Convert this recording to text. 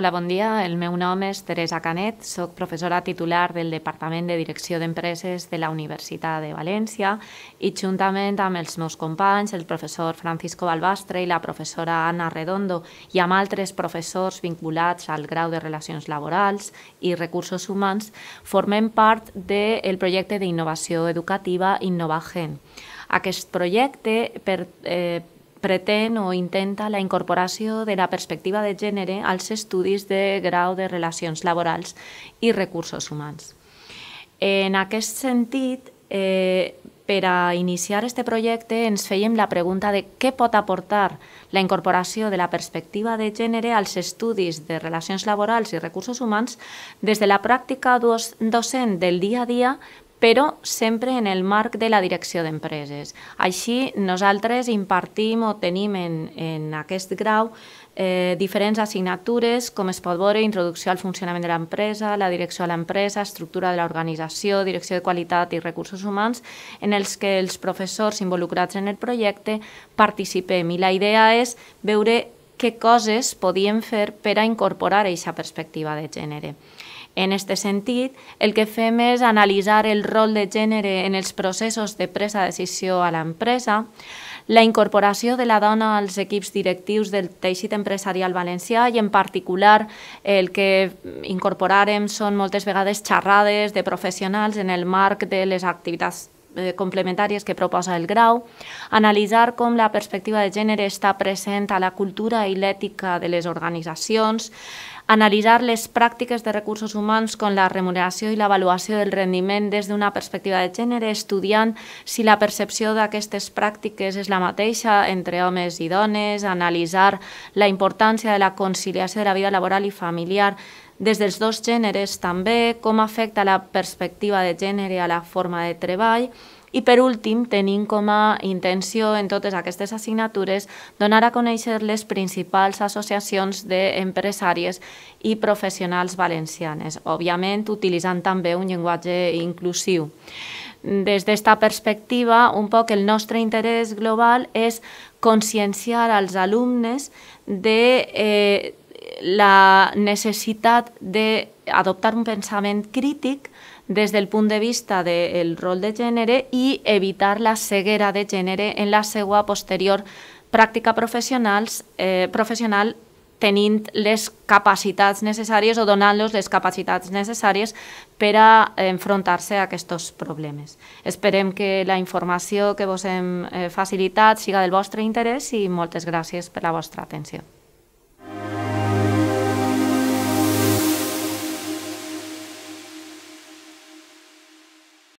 Hola, bon dia. El meu nom és Teresa Canet, soc professora titular del Departament de Direcció d'Empreses de la Universitat de València i juntament amb els meus companys, el professor Francisco Balbastre i la professora Anna Redondo i amb altres professors vinculats al grau de Relacions Laborals i Recursos Humans, formem part del projecte d'innovació educativa Innovagen. Aquest projecte per, eh, pretén o intenta la incorporació de la perspectiva de gènere als estudis de grau de relacions laborals i recursos humans. En aquest sentit, eh, per a iniciar este projecte ens fèiem la pregunta de què pot aportar la incorporació de la perspectiva de gènere als estudis de relacions laborals i recursos humans des de la pràctica docent del dia a dia però sempre en el marc de la direcció d'empreses. Així, nosaltres impartim o tenim en, en aquest grau eh, diferents assignatures, com es pot veure, introducció al funcionament de l'empresa, la direcció a l'empresa, estructura de l'organització, direcció de qualitat i recursos humans, en els que els professors involucrats en el projecte participem. I la idea és veure què coses podíem fer per a incorporar aquesta perspectiva de gènere. En aquest sentit, el que fem és analitzar el rol de gènere en els processos de presa de decisió a l'empresa, la incorporació de la dona als equips directius del teixit empresarial valencià i en particular el que incorporarem són moltes vegades xerrades de professionals en el marc de les activitats Eh, complementàries que proposa el grau, analitzar com la perspectiva de gènere està present a la cultura i l'ètica de les organitzacions, analitzar les pràctiques de recursos humans com la remuneració i l'avaluació del rendiment des d'una perspectiva de gènere, estudiant si la percepció d'aquestes pràctiques és la mateixa entre homes i dones, analitzar la importància de la conciliació de la vida laboral i familiar des dels dos gèneres també, com afecta la perspectiva de gènere a la forma de treball, i per últim, tenim com a intenció en totes aquestes assignatures donar a conèixer les principals associacions d'empresàries i professionals valencianes, òbviament utilitzant també un llenguatge inclusiu. Des d'esta perspectiva, un poc el nostre interès global és conscienciar als alumnes de eh, la necessitat d'adoptar un pensament crític des del punt de vista del rol de gènere i evitar la ceguera de gènere en la seva posterior pràctica professionals, eh, professional tenint les capacitats necessàries o donant-los les capacitats necessàries per a enfrontar-se a aquests problemes. Esperem que la informació que vos hem eh, facilitat siga del vostre interès i moltes gràcies per la vostra atenció.